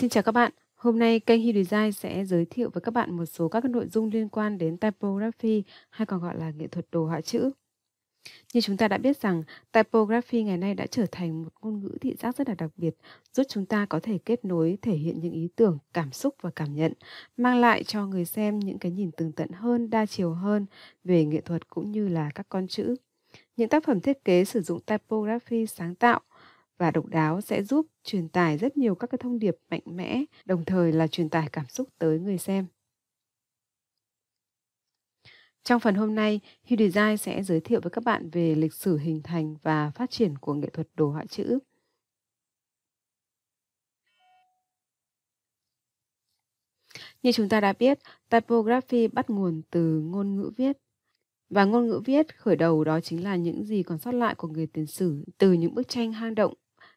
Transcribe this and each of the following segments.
Xin chào các bạn, hôm nay kênh He Design sẽ giới thiệu với các bạn một số các nội dung liên quan đến typography hay còn gọi là nghệ thuật đồ họa chữ. Như chúng ta đã biết rằng, typography ngày nay đã trở thành một ngôn ngữ thị giác rất là đặc biệt, giúp chúng ta có thể kết nối, thể hiện những ý tưởng, cảm xúc và cảm nhận, mang lại cho người xem những cái nhìn tường tận hơn, đa chiều hơn về nghệ thuật cũng như là các con chữ. Những tác phẩm thiết kế sử dụng typography sáng tạo và độc đáo sẽ giúp truyền tải rất nhiều các cái thông điệp mạnh mẽ, đồng thời là truyền tải cảm xúc tới người xem. Trong phần hôm nay, Hugh Design sẽ giới thiệu với các bạn về lịch sử hình thành và phát triển của nghệ thuật đồ họa chữ. Như chúng ta đã biết, typography bắt nguồn từ ngôn ngữ viết. Và ngôn ngữ viết khởi đầu đó chính là những gì còn sót lại của người tiền sử từ những bức tranh hang động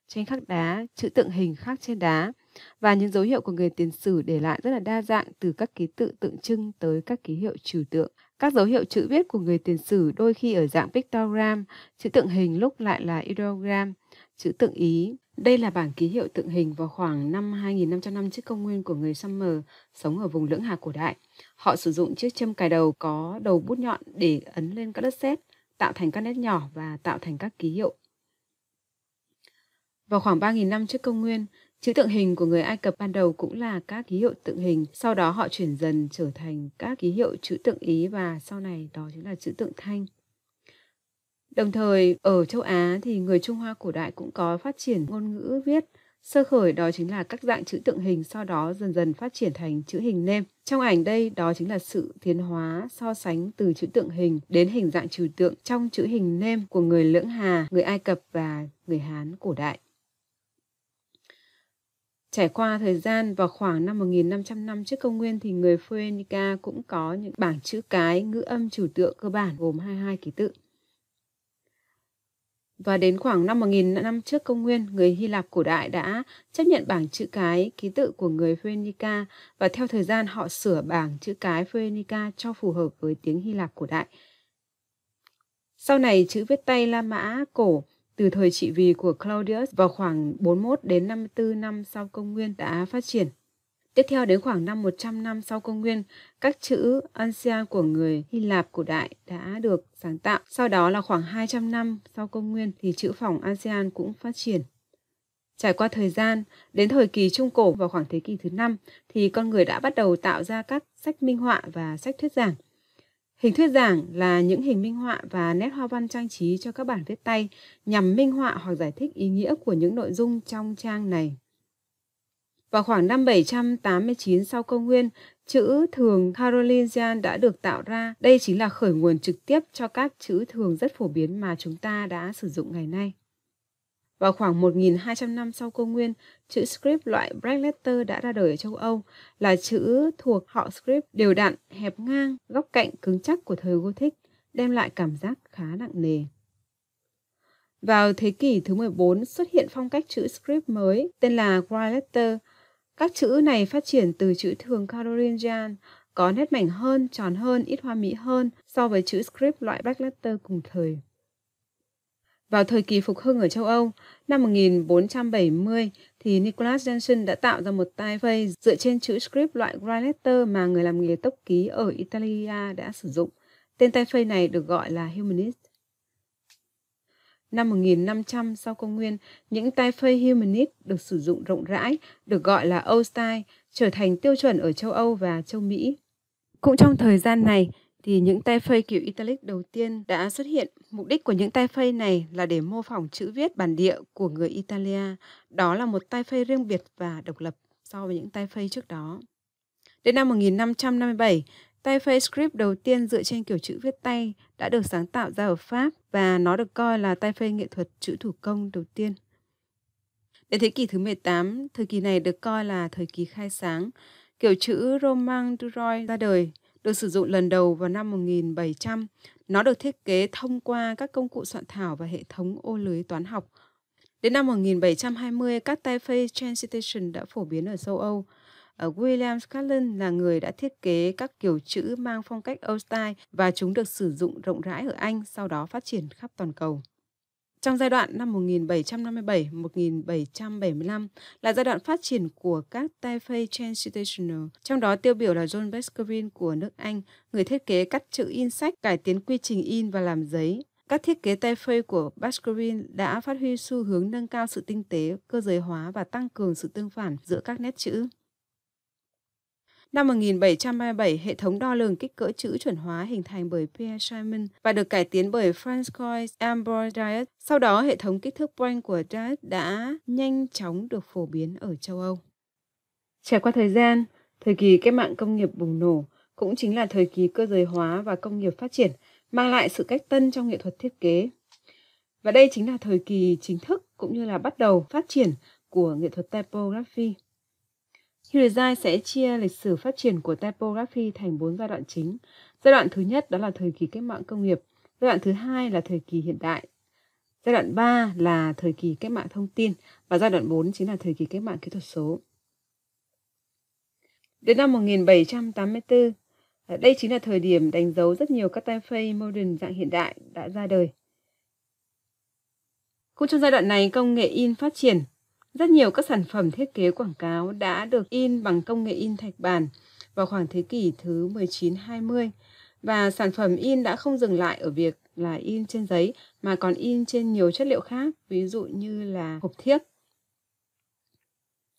tranh khắc đá, chữ tượng hình khắc trên đá và những dấu hiệu của người tiền sử để lại rất là đa dạng từ các ký tự tượng trưng tới các ký hiệu trừ tượng. Các dấu hiệu chữ viết của người tiền sử đôi khi ở dạng pictogram, chữ tượng hình lúc lại là ideogram, chữ tượng ý. Đây là bảng ký hiệu tượng hình vào khoảng năm 2.500 năm trước công nguyên của người summer sống ở vùng lưỡng hà cổ đại. Họ sử dụng chiếc châm cài đầu có đầu bút nhọn để ấn lên các đất sét, tạo thành các nét nhỏ và tạo thành các ký hiệu vào khoảng 3.000 năm trước công nguyên, chữ tượng hình của người Ai Cập ban đầu cũng là các ký hiệu tượng hình, sau đó họ chuyển dần trở thành các ký hiệu chữ tượng Ý và sau này đó chính là chữ tượng Thanh. Đồng thời, ở châu Á thì người Trung Hoa cổ đại cũng có phát triển ngôn ngữ viết. Sơ khởi đó chính là các dạng chữ tượng hình, sau đó dần dần phát triển thành chữ hình nêm. Trong ảnh đây, đó chính là sự tiến hóa so sánh từ chữ tượng hình đến hình dạng trừu tượng trong chữ hình nêm của người Lưỡng Hà, người Ai Cập và người Hán cổ đại. Trải qua thời gian vào khoảng năm 1500 năm trước công nguyên thì người Phoenica cũng có những bảng chữ cái ngữ âm chủ tượng cơ bản gồm 22 ký tự. Và đến khoảng năm 1000 năm trước công nguyên, người Hy Lạp cổ đại đã chấp nhận bảng chữ cái ký tự của người Phoenica và theo thời gian họ sửa bảng chữ cái Phoenica cho phù hợp với tiếng Hy Lạp cổ đại. Sau này chữ viết tay La Mã cổ từ thời trị vì của Claudius vào khoảng 41 đến 54 năm sau công nguyên đã phát triển. Tiếp theo đến khoảng năm 100 năm sau công nguyên, các chữ Ancien của người Hy Lạp cổ đại đã được sáng tạo. Sau đó là khoảng 200 năm sau công nguyên thì chữ phỏng ASEAN cũng phát triển. Trải qua thời gian, đến thời kỳ Trung Cổ vào khoảng thế kỷ thứ năm thì con người đã bắt đầu tạo ra các sách minh họa và sách thuyết giảng – Hình thuyết giảng là những hình minh họa và nét hoa văn trang trí cho các bản viết tay nhằm minh họa hoặc giải thích ý nghĩa của những nội dung trong trang này. Vào khoảng năm 789 sau công nguyên, chữ thường Carolingian đã được tạo ra. Đây chính là khởi nguồn trực tiếp cho các chữ thường rất phổ biến mà chúng ta đã sử dụng ngày nay. Vào khoảng 1.200 năm sau công nguyên, chữ script loại black letter đã ra đời ở châu Âu, là chữ thuộc họ script đều đặn, hẹp ngang, góc cạnh cứng chắc của thời Gothic, đem lại cảm giác khá nặng nề. Vào thế kỷ thứ 14 xuất hiện phong cách chữ script mới tên là white letter. Các chữ này phát triển từ chữ thường Carolingian, có nét mảnh hơn, tròn hơn, ít hoa mỹ hơn so với chữ script loại black letter cùng thời. Vào thời kỳ phục hưng ở châu Âu, năm 1470 thì Nicholas Jensen đã tạo ra một tay vây dựa trên chữ script loại Grilletter mà người làm nghề tốc ký ở Italia đã sử dụng. Tên tay phây này được gọi là Humanist. Năm 1500 sau công nguyên, những tay phây Humanist được sử dụng rộng rãi, được gọi là Old Style, trở thành tiêu chuẩn ở châu Âu và châu Mỹ. Cũng trong thời gian này, thì những tay phây kiểu Italic đầu tiên đã xuất hiện. Mục đích của những tay phây này là để mô phỏng chữ viết bản địa của người Italia. Đó là một tay phây riêng biệt và độc lập so với những tay phây trước đó. Đến năm 1557, tay phây script đầu tiên dựa trên kiểu chữ viết tay đã được sáng tạo ra ở Pháp và nó được coi là tay phây nghệ thuật chữ thủ công đầu tiên. Đến thế kỷ thứ 18, thời kỳ này được coi là thời kỳ khai sáng. Kiểu chữ Roman Duroy ra đời được sử dụng lần đầu vào năm 1700. Nó được thiết kế thông qua các công cụ soạn thảo và hệ thống ô lưới toán học. Đến năm 1720, các tay phây translation đã phổ biến ở châu Âu. Ở William Scotland là người đã thiết kế các kiểu chữ mang phong cách Old Style và chúng được sử dụng rộng rãi ở Anh, sau đó phát triển khắp toàn cầu. Trong giai đoạn năm 1757-1775 là giai đoạn phát triển của các Taipei Transitional, trong đó tiêu biểu là John Baskerville của nước Anh, người thiết kế cắt chữ in sách, cải tiến quy trình in và làm giấy. Các thiết kế Taipei của Baskerville đã phát huy xu hướng nâng cao sự tinh tế, cơ giới hóa và tăng cường sự tương phản giữa các nét chữ. Năm 1727, hệ thống đo lường kích cỡ chữ chuẩn hóa hình thành bởi Pierre Simon và được cải tiến bởi Francois Ambroise Dyot. Sau đó, hệ thống kích thước Planck của Dyot đã nhanh chóng được phổ biến ở châu Âu. Trải qua thời gian, thời kỳ cách mạng công nghiệp bùng nổ cũng chính là thời kỳ cơ giới hóa và công nghiệp phát triển, mang lại sự cách tân trong nghệ thuật thiết kế. Và đây chính là thời kỳ chính thức cũng như là bắt đầu phát triển của nghệ thuật typography. Hirizai sẽ chia lịch sử phát triển của typography thành bốn giai đoạn chính. Giai đoạn thứ nhất đó là thời kỳ cách mạng công nghiệp, giai đoạn thứ hai là thời kỳ hiện đại, giai đoạn 3 là thời kỳ cách mạng thông tin và giai đoạn 4 chính là thời kỳ cách mạng kỹ thuật số. Đến năm 1784, à, đây chính là thời điểm đánh dấu rất nhiều các typeface modern dạng hiện đại đã ra đời. Cũng trong giai đoạn này, công nghệ in phát triển, rất nhiều các sản phẩm thiết kế quảng cáo đã được in bằng công nghệ in thạch bàn vào khoảng thế kỷ thứ 19-20 và sản phẩm in đã không dừng lại ở việc là in trên giấy mà còn in trên nhiều chất liệu khác, ví dụ như là hộp thiếc.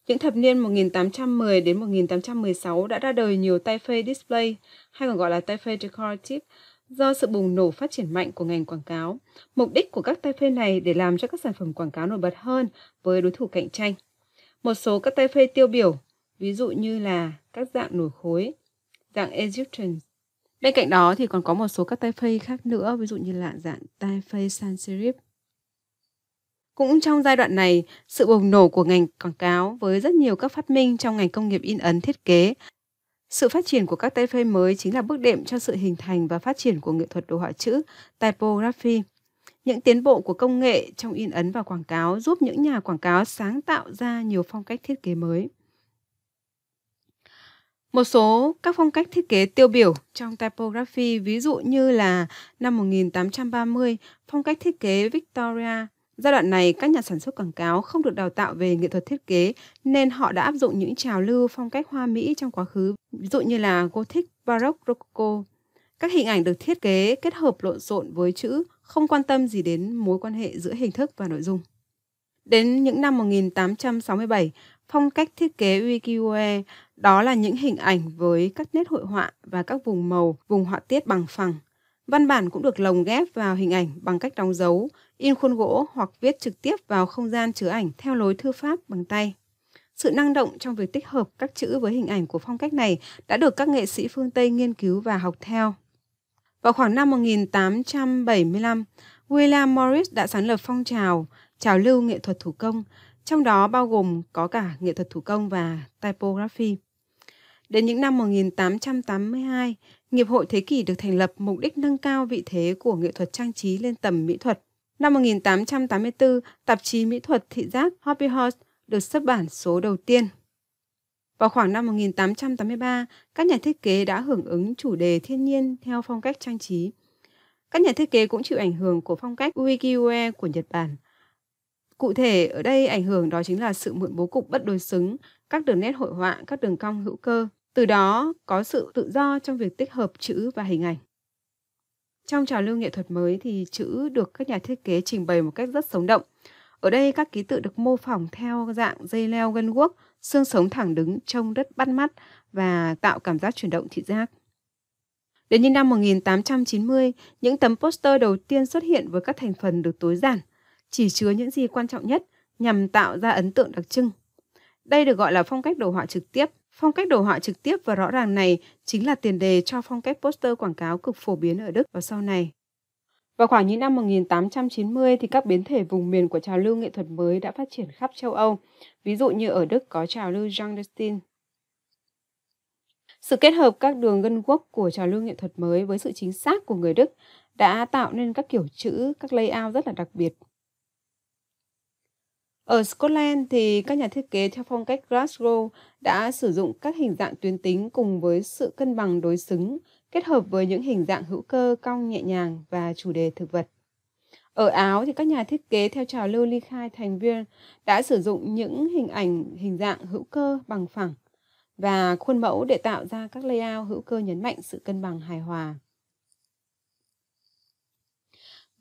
Những thập niên 1810 đến 1816 đã ra đời nhiều tay phê display hay còn gọi là tay phê decorative do sự bùng nổ phát triển mạnh của ngành quảng cáo. Mục đích của các tay phê này để làm cho các sản phẩm quảng cáo nổi bật hơn với đối thủ cạnh tranh. Một số các tay phê tiêu biểu, ví dụ như là các dạng nổi khối, dạng Egyptian. Bên cạnh đó thì còn có một số các tay phê khác nữa, ví dụ như là dạng tay phê sans serif. Cũng trong giai đoạn này, sự bùng nổ của ngành quảng cáo với rất nhiều các phát minh trong ngành công nghiệp in ấn thiết kế sự phát triển của các tay phê mới chính là bước đệm cho sự hình thành và phát triển của nghệ thuật đồ họa chữ, typography. Những tiến bộ của công nghệ trong in ấn và quảng cáo giúp những nhà quảng cáo sáng tạo ra nhiều phong cách thiết kế mới. Một số các phong cách thiết kế tiêu biểu trong typography ví dụ như là năm 1830, phong cách thiết kế Victoria. Giai đoạn này, các nhà sản xuất quảng cáo không được đào tạo về nghệ thuật thiết kế nên họ đã áp dụng những trào lưu phong cách hoa Mỹ trong quá khứ ví dụ như là Gothic, Baroque, Rococo. Các hình ảnh được thiết kế kết hợp lộn xộn với chữ, không quan tâm gì đến mối quan hệ giữa hình thức và nội dung. Đến những năm 1867, phong cách thiết kế ukiyo-e đó là những hình ảnh với các nét hội họa và các vùng màu, vùng họa tiết bằng phẳng. Văn bản cũng được lồng ghép vào hình ảnh bằng cách đóng dấu, in khuôn gỗ hoặc viết trực tiếp vào không gian chứa ảnh theo lối thư pháp bằng tay. Sự năng động trong việc tích hợp các chữ với hình ảnh của phong cách này đã được các nghệ sĩ phương Tây nghiên cứu và học theo. Vào khoảng năm 1875, William Morris đã sáng lập phong trào trào lưu nghệ thuật thủ công, trong đó bao gồm có cả nghệ thuật thủ công và typography. Đến những năm 1882, Nghiệp hội Thế kỷ được thành lập mục đích nâng cao vị thế của nghệ thuật trang trí lên tầm mỹ thuật. Năm 1884, tạp chí mỹ thuật thị giác Hobby Horse được xuất bản số đầu tiên. Vào khoảng năm 1883, các nhà thiết kế đã hưởng ứng chủ đề thiên nhiên theo phong cách trang trí. Các nhà thiết kế cũng chịu ảnh hưởng của phong cách ukiyo-e của Nhật Bản. Cụ thể, ở đây ảnh hưởng đó chính là sự mượn bố cục bất đối xứng, các đường nét hội họa, các đường cong hữu cơ. Từ đó có sự tự do trong việc tích hợp chữ và hình ảnh. Trong trào lưu nghệ thuật mới thì chữ được các nhà thiết kế trình bày một cách rất sống động, ở đây các ký tự được mô phỏng theo dạng dây leo gân guốc, xương sống thẳng đứng trông rất bắt mắt và tạo cảm giác chuyển động thị giác. Đến những năm 1890, những tấm poster đầu tiên xuất hiện với các thành phần được tối giản, chỉ chứa những gì quan trọng nhất nhằm tạo ra ấn tượng đặc trưng. Đây được gọi là phong cách đồ họa trực tiếp. Phong cách đồ họa trực tiếp và rõ ràng này chính là tiền đề cho phong cách poster quảng cáo cực phổ biến ở Đức và sau này. Vào khoảng những năm 1890 thì các biến thể vùng miền của trào lưu nghệ thuật mới đã phát triển khắp châu Âu, ví dụ như ở Đức có trào lưu Jean Dustin. Sự kết hợp các đường gân quốc của trào lưu nghệ thuật mới với sự chính xác của người Đức đã tạo nên các kiểu chữ, các layout rất là đặc biệt. Ở Scotland thì các nhà thiết kế theo phong cách Glasgow đã sử dụng các hình dạng tuyến tính cùng với sự cân bằng đối xứng kết hợp với những hình dạng hữu cơ cong nhẹ nhàng và chủ đề thực vật. Ở Áo thì các nhà thiết kế theo trào lưu ly khai thành viên đã sử dụng những hình ảnh hình dạng hữu cơ bằng phẳng và khuôn mẫu để tạo ra các layout hữu cơ nhấn mạnh sự cân bằng hài hòa.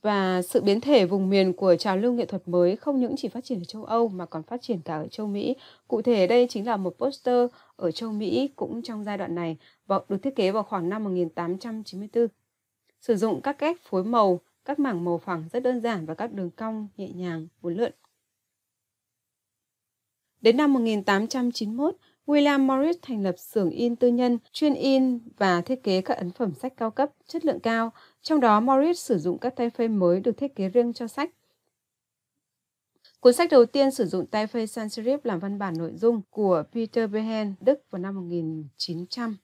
Và sự biến thể vùng miền của trào lưu nghệ thuật mới không những chỉ phát triển ở châu Âu mà còn phát triển cả ở châu Mỹ. Cụ thể đây chính là một poster ở châu Mỹ cũng trong giai đoạn này và được thiết kế vào khoảng năm 1894. Sử dụng các cách phối màu, các mảng màu phẳng rất đơn giản và các đường cong nhẹ nhàng, uốn lượn. Đến năm 1891, William Morris thành lập xưởng in tư nhân chuyên in và thiết kế các ấn phẩm sách cao cấp, chất lượng cao. Trong đó, Morris sử dụng các tay phê mới được thiết kế riêng cho sách. Cuốn sách đầu tiên sử dụng Typeface Sans Serif làm văn bản nội dung của Peter Behen, Đức vào năm 1900.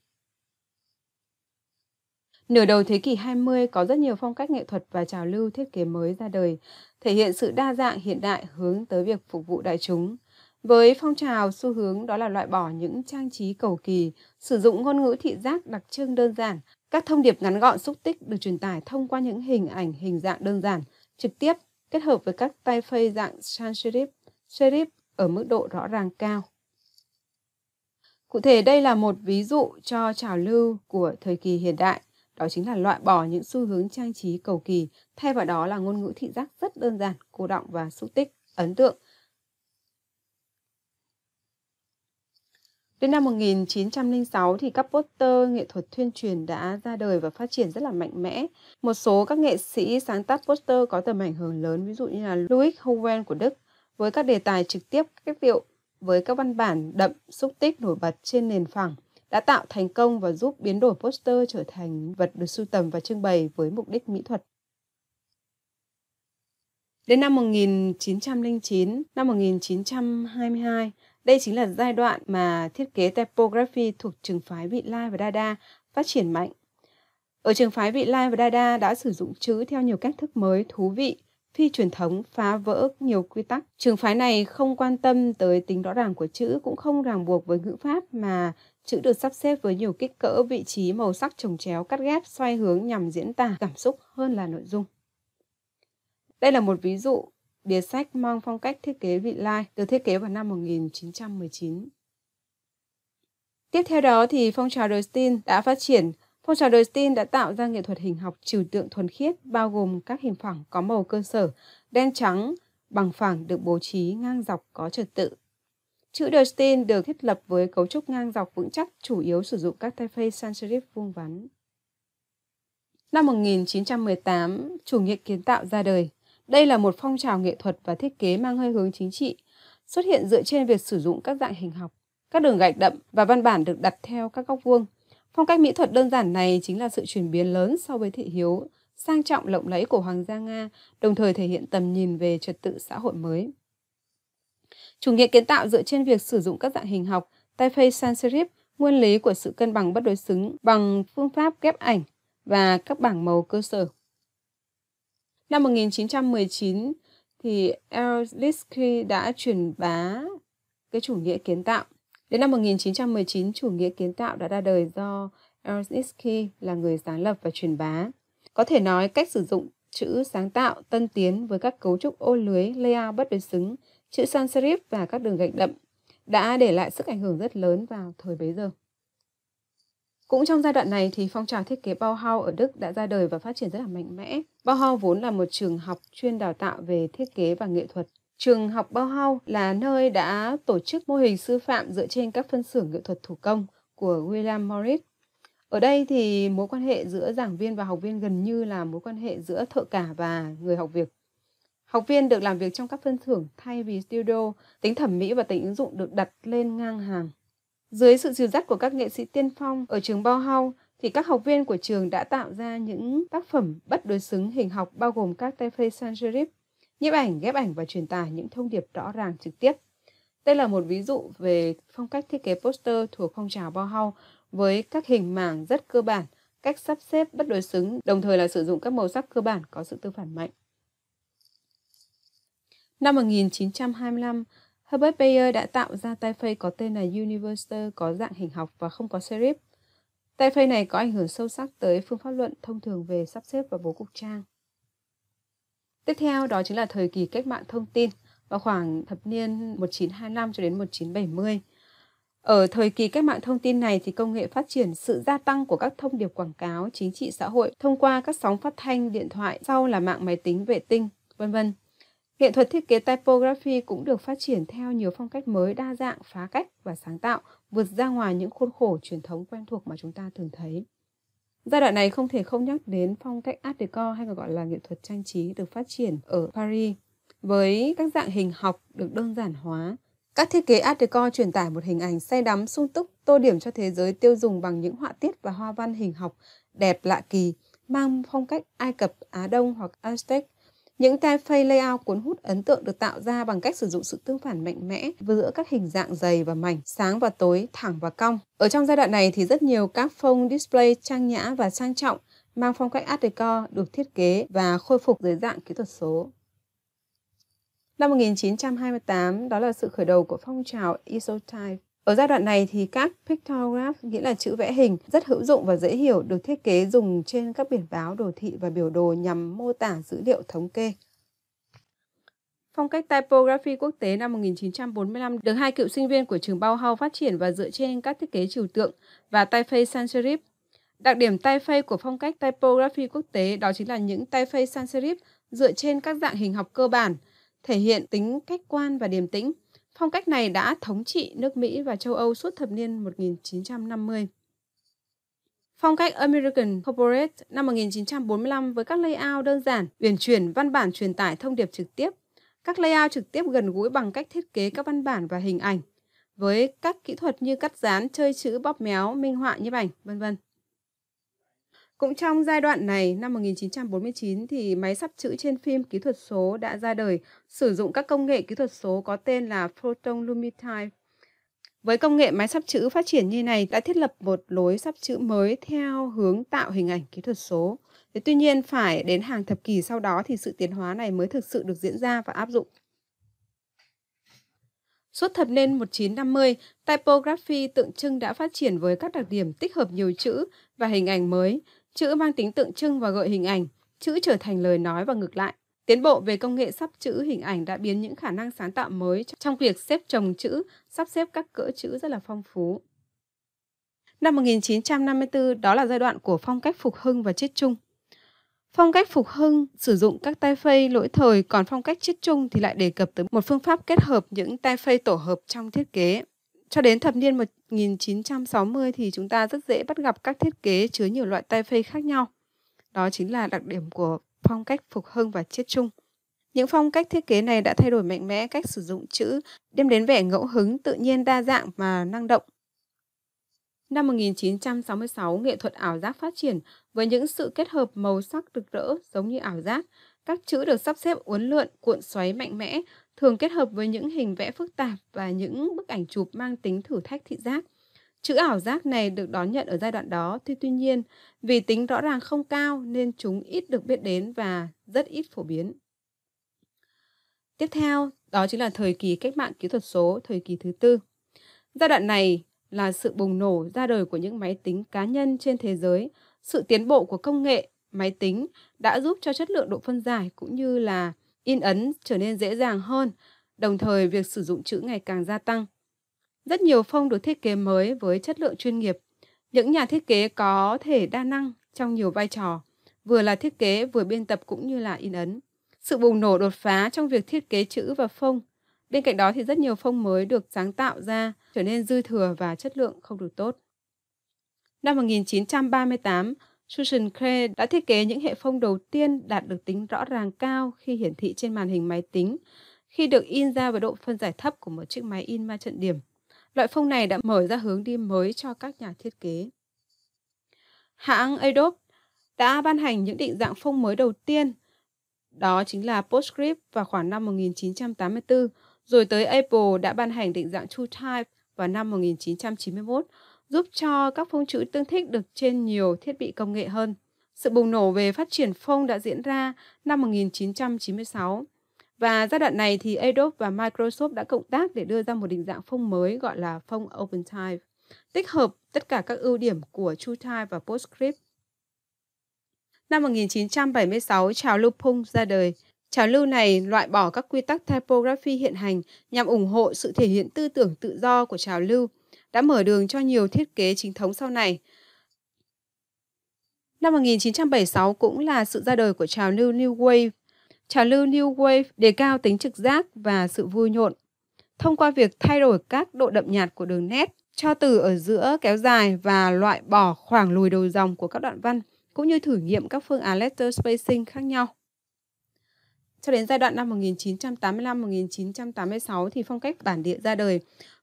Nửa đầu thế kỷ 20 có rất nhiều phong cách nghệ thuật và trào lưu thiết kế mới ra đời, thể hiện sự đa dạng hiện đại hướng tới việc phục vụ đại chúng. Với phong trào, xu hướng đó là loại bỏ những trang trí cầu kỳ, sử dụng ngôn ngữ thị giác đặc trưng đơn giản. Các thông điệp ngắn gọn xúc tích được truyền tải thông qua những hình ảnh hình dạng đơn giản, trực tiếp kết hợp với các tay phây dạng sans-serif, serif ở mức độ rõ ràng cao. Cụ thể đây là một ví dụ cho trào lưu của thời kỳ hiện đại, đó chính là loại bỏ những xu hướng trang trí cầu kỳ, thay vào đó là ngôn ngữ thị giác rất đơn giản, cô động và xúc tích, ấn tượng, Đến năm 1906 thì các poster nghệ thuật tuyên truyền đã ra đời và phát triển rất là mạnh mẽ. Một số các nghệ sĩ sáng tác poster có tầm ảnh hưởng lớn, ví dụ như là Louis Hoven của Đức, với các đề tài trực tiếp cách liệu với các văn bản đậm xúc tích nổi bật trên nền phẳng đã tạo thành công và giúp biến đổi poster trở thành vật được sưu tầm và trưng bày với mục đích mỹ thuật. Đến năm 1909, năm 1922, đây chính là giai đoạn mà thiết kế typography thuộc trường phái vị lai và Dada phát triển mạnh. Ở trường phái vị lai và Dada đã sử dụng chữ theo nhiều cách thức mới, thú vị, phi truyền thống, phá vỡ nhiều quy tắc. Trường phái này không quan tâm tới tính rõ ràng của chữ, cũng không ràng buộc với ngữ pháp mà chữ được sắp xếp với nhiều kích cỡ, vị trí, màu sắc trồng chéo, cắt ghép, xoay hướng nhằm diễn tả cảm xúc hơn là nội dung. Đây là một ví dụ bìa sách mang phong cách thiết kế vị lai được thiết kế vào năm 1919. Tiếp theo đó thì phong trào Durstein đã phát triển. Phong trào Durstein đã tạo ra nghệ thuật hình học trừu tượng thuần khiết bao gồm các hình phẳng có màu cơ sở, đen trắng, bằng phẳng được bố trí ngang dọc có trật tự. Chữ Durstein được thiết lập với cấu trúc ngang dọc vững chắc, chủ yếu sử dụng các typeface sans serif vuông vắn. Năm 1918, chủ nghĩa kiến tạo ra đời. Đây là một phong trào nghệ thuật và thiết kế mang hơi hướng chính trị, xuất hiện dựa trên việc sử dụng các dạng hình học, các đường gạch đậm và văn bản được đặt theo các góc vuông. Phong cách mỹ thuật đơn giản này chính là sự chuyển biến lớn so với thị hiếu sang trọng lộng lẫy của Hoàng gia Nga, đồng thời thể hiện tầm nhìn về trật tự xã hội mới. Chủ nghĩa kiến tạo dựa trên việc sử dụng các dạng hình học, Typeface sans serif, nguyên lý của sự cân bằng bất đối xứng bằng phương pháp ghép ảnh và các bảng màu cơ sở. Năm 1919 thì Erlinsky đã truyền bá cái chủ nghĩa kiến tạo. Đến năm 1919, chủ nghĩa kiến tạo đã ra đời do Erlinsky là người sáng lập và truyền bá. Có thể nói cách sử dụng chữ sáng tạo tân tiến với các cấu trúc ô lưới layout bất đối xứng, chữ sans serif và các đường gạch đậm đã để lại sức ảnh hưởng rất lớn vào thời bấy giờ. Cũng trong giai đoạn này thì phong trào thiết kế Bauhaus ở Đức đã ra đời và phát triển rất là mạnh mẽ. Bauhaus vốn là một trường học chuyên đào tạo về thiết kế và nghệ thuật. Trường học Bauhaus là nơi đã tổ chức mô hình sư phạm dựa trên các phân xưởng nghệ thuật thủ công của William Morris. Ở đây thì mối quan hệ giữa giảng viên và học viên gần như là mối quan hệ giữa thợ cả và người học việc. Học viên được làm việc trong các phân xưởng thay vì studio, tính thẩm mỹ và tính ứng dụng được đặt lên ngang hàng. Dưới sự dìu dắt của các nghệ sĩ tiên phong ở trường Bauhaus, thì các học viên của trường đã tạo ra những tác phẩm bất đối xứng hình học bao gồm các typeface sans serif, nhiếp ảnh, ghép ảnh và truyền tải những thông điệp rõ ràng trực tiếp. Đây là một ví dụ về phong cách thiết kế poster thuộc phong trào Bauhaus với các hình mảng rất cơ bản, cách sắp xếp bất đối xứng, đồng thời là sử dụng các màu sắc cơ bản có sự tương phản mạnh. Năm 1925, Herbert Bayer đã tạo ra tay phây có tên là Universal có dạng hình học và không có serif. Tay phây này có ảnh hưởng sâu sắc tới phương pháp luận thông thường về sắp xếp và bố cục trang. Tiếp theo đó chính là thời kỳ cách mạng thông tin vào khoảng thập niên 1925 cho đến 1970. Ở thời kỳ cách mạng thông tin này thì công nghệ phát triển sự gia tăng của các thông điệp quảng cáo, chính trị xã hội thông qua các sóng phát thanh, điện thoại, sau là mạng máy tính vệ tinh, vân vân. Nghệ thuật thiết kế typography cũng được phát triển theo nhiều phong cách mới đa dạng, phá cách và sáng tạo, vượt ra ngoài những khuôn khổ truyền thống quen thuộc mà chúng ta thường thấy. Giai đoạn này không thể không nhắc đến phong cách Art Deco hay còn gọi là nghệ thuật trang trí được phát triển ở Paris với các dạng hình học được đơn giản hóa. Các thiết kế Art Deco truyền tải một hình ảnh say đắm sung túc, tô điểm cho thế giới tiêu dùng bằng những họa tiết và hoa văn hình học đẹp lạ kỳ, mang phong cách Ai Cập, Á Đông hoặc Aztec – những typeface layout cuốn hút ấn tượng được tạo ra bằng cách sử dụng sự tương phản mạnh mẽ giữa các hình dạng dày và mảnh, sáng và tối, thẳng và cong. Ở trong giai đoạn này thì rất nhiều các phông display trang nhã và sang trọng mang phong cách Art Deco được thiết kế và khôi phục dưới dạng kỹ thuật số. Năm 1928, đó là sự khởi đầu của phong trào Isotype ở giai đoạn này thì các pictograph nghĩa là chữ vẽ hình rất hữu dụng và dễ hiểu được thiết kế dùng trên các biển báo đồ thị và biểu đồ nhằm mô tả dữ liệu thống kê. Phong cách typography quốc tế năm 1945 được hai cựu sinh viên của trường Bauhaus phát triển và dựa trên các thiết kế trừu tượng và typeface sans serif. Đặc điểm typeface của phong cách typography quốc tế đó chính là những typeface sans serif dựa trên các dạng hình học cơ bản, thể hiện tính khách quan và điềm tĩnh. Phong cách này đã thống trị nước Mỹ và châu Âu suốt thập niên 1950. Phong cách American Corporate năm 1945 với các layout đơn giản, uyển chuyển, văn bản truyền tải thông điệp trực tiếp. Các layout trực tiếp gần gũi bằng cách thiết kế các văn bản và hình ảnh với các kỹ thuật như cắt dán, chơi chữ, bóp méo, minh họa nhiếp ảnh, vân vân. Cũng trong giai đoạn này, năm 1949 thì máy sắp chữ trên phim kỹ thuật số đã ra đời, sử dụng các công nghệ kỹ thuật số có tên là Photon Lumitize. Với công nghệ máy sắp chữ phát triển như này đã thiết lập một lối sắp chữ mới theo hướng tạo hình ảnh kỹ thuật số. Thế tuy nhiên phải đến hàng thập kỷ sau đó thì sự tiến hóa này mới thực sự được diễn ra và áp dụng. Suốt thập niên 1950, typography tượng trưng đã phát triển với các đặc điểm tích hợp nhiều chữ và hình ảnh mới, chữ mang tính tượng trưng và gợi hình ảnh, chữ trở thành lời nói và ngược lại. Tiến bộ về công nghệ sắp chữ hình ảnh đã biến những khả năng sáng tạo mới trong việc xếp chồng chữ, sắp xếp các cỡ chữ rất là phong phú. Năm 1954, đó là giai đoạn của phong cách phục hưng và chiết chung. Phong cách phục hưng sử dụng các tay phây lỗi thời, còn phong cách chiết chung thì lại đề cập tới một phương pháp kết hợp những tay phây tổ hợp trong thiết kế cho đến thập niên 1960 thì chúng ta rất dễ bắt gặp các thiết kế chứa nhiều loại tay phây khác nhau. Đó chính là đặc điểm của phong cách phục hưng và chiết chung. Những phong cách thiết kế này đã thay đổi mạnh mẽ cách sử dụng chữ, đem đến vẻ ngẫu hứng tự nhiên đa dạng và năng động. Năm 1966, nghệ thuật ảo giác phát triển với những sự kết hợp màu sắc rực rỡ giống như ảo giác. Các chữ được sắp xếp uốn lượn, cuộn xoáy mạnh mẽ, thường kết hợp với những hình vẽ phức tạp và những bức ảnh chụp mang tính thử thách thị giác. Chữ ảo giác này được đón nhận ở giai đoạn đó, tuy tuy nhiên, vì tính rõ ràng không cao nên chúng ít được biết đến và rất ít phổ biến. Tiếp theo, đó chính là thời kỳ cách mạng kỹ thuật số, thời kỳ thứ tư. Giai đoạn này là sự bùng nổ ra đời của những máy tính cá nhân trên thế giới, sự tiến bộ của công nghệ, máy tính đã giúp cho chất lượng độ phân giải cũng như là in ấn trở nên dễ dàng hơn, đồng thời việc sử dụng chữ ngày càng gia tăng. Rất nhiều phông được thiết kế mới với chất lượng chuyên nghiệp. Những nhà thiết kế có thể đa năng trong nhiều vai trò, vừa là thiết kế vừa biên tập cũng như là in ấn. Sự bùng nổ đột phá trong việc thiết kế chữ và phông. Bên cạnh đó thì rất nhiều phông mới được sáng tạo ra trở nên dư thừa và chất lượng không được tốt. Năm 1938, Susan Cray đã thiết kế những hệ phông đầu tiên đạt được tính rõ ràng cao khi hiển thị trên màn hình máy tính, khi được in ra với độ phân giải thấp của một chiếc máy in ma trận điểm. Loại phông này đã mở ra hướng đi mới cho các nhà thiết kế. Hãng Adobe đã ban hành những định dạng phông mới đầu tiên, đó chính là PostScript vào khoảng năm 1984, rồi tới Apple đã ban hành định dạng TrueType vào năm 1991, giúp cho các phông chữ tương thích được trên nhiều thiết bị công nghệ hơn. Sự bùng nổ về phát triển phông đã diễn ra năm 1996 và giai đoạn này thì Adobe và Microsoft đã cộng tác để đưa ra một định dạng phông mới gọi là phông OpenType, tích hợp tất cả các ưu điểm của TrueType và PostScript. Năm 1976, trào lưu phông ra đời. Trào lưu này loại bỏ các quy tắc typography hiện hành nhằm ủng hộ sự thể hiện tư tưởng tự do của trào lưu – đã mở đường cho nhiều thiết kế chính thống sau này. Năm 1976 cũng là sự ra đời của trào lưu New Wave. Trào lưu New Wave đề cao tính trực giác và sự vui nhộn. Thông qua việc thay đổi các độ đậm nhạt của đường nét, cho từ ở giữa kéo dài và loại bỏ khoảng lùi đầu dòng của các đoạn văn, cũng như thử nghiệm các phương án letter spacing khác nhau. Cho đến giai đoạn năm 1985-1986 thì phong cách bản địa ra đời.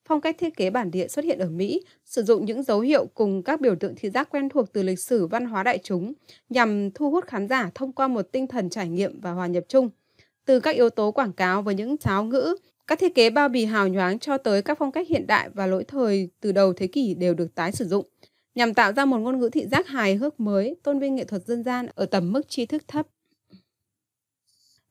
Phong cách thiết kế bản địa xuất hiện ở Mỹ, sử dụng những dấu hiệu cùng các biểu tượng thị giác quen thuộc từ lịch sử văn hóa đại chúng nhằm thu hút khán giả thông qua một tinh thần trải nghiệm và hòa nhập chung. Từ các yếu tố quảng cáo với những cháo ngữ, các thiết kế bao bì hào nhoáng cho tới các phong cách hiện đại và lỗi thời từ đầu thế kỷ đều được tái sử dụng, nhằm tạo ra một ngôn ngữ thị giác hài hước mới, tôn vinh nghệ thuật dân gian ở tầm mức tri thức thấp.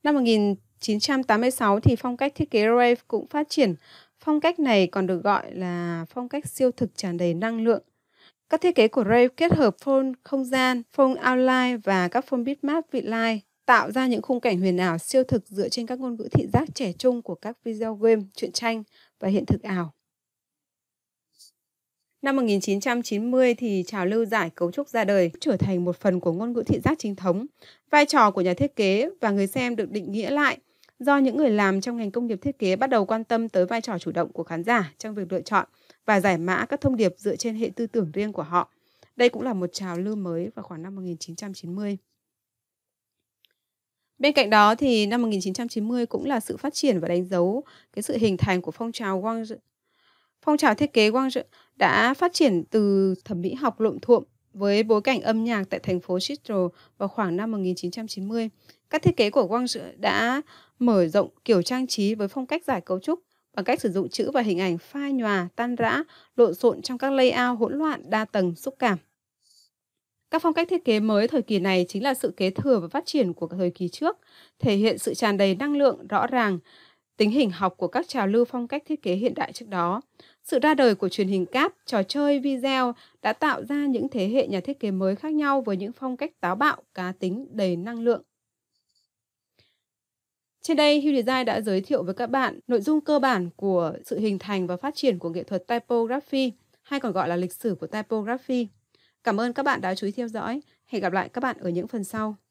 Năm 1986 thì phong cách thiết kế rave cũng phát triển. Phong cách này còn được gọi là phong cách siêu thực tràn đầy năng lượng. Các thiết kế của rave kết hợp phone không gian, phone outline và các phone bitmap vị lai tạo ra những khung cảnh huyền ảo siêu thực dựa trên các ngôn ngữ thị giác trẻ trung của các video game, truyện tranh và hiện thực ảo. Năm 1990 thì trào lưu giải cấu trúc ra đời, trở thành một phần của ngôn ngữ thị giác chính thống. Vai trò của nhà thiết kế và người xem được định nghĩa lại do những người làm trong ngành công nghiệp thiết kế bắt đầu quan tâm tới vai trò chủ động của khán giả trong việc lựa chọn và giải mã các thông điệp dựa trên hệ tư tưởng riêng của họ. Đây cũng là một trào lưu mới vào khoảng năm 1990. Bên cạnh đó thì năm 1990 cũng là sự phát triển và đánh dấu cái sự hình thành của phong trào Phong trào thiết kế Guangzhou đã phát triển từ thẩm mỹ học lộn thuộm với bối cảnh âm nhạc tại thành phố Seattle vào khoảng năm 1990. Các thiết kế của Guangzhou đã mở rộng kiểu trang trí với phong cách giải cấu trúc bằng cách sử dụng chữ và hình ảnh phai nhòa, tan rã, lộn xộn trong các layout hỗn loạn đa tầng xúc cảm. Các phong cách thiết kế mới thời kỳ này chính là sự kế thừa và phát triển của thời kỳ trước, thể hiện sự tràn đầy năng lượng rõ ràng, tính hình học của các trào lưu phong cách thiết kế hiện đại trước đó. Sự ra đời của truyền hình cáp, trò chơi, video đã tạo ra những thế hệ nhà thiết kế mới khác nhau với những phong cách táo bạo, cá tính, đầy năng lượng. Trên đây, Hugh Design đã giới thiệu với các bạn nội dung cơ bản của sự hình thành và phát triển của nghệ thuật typography, hay còn gọi là lịch sử của typography. Cảm ơn các bạn đã chú ý theo dõi. Hẹn gặp lại các bạn ở những phần sau.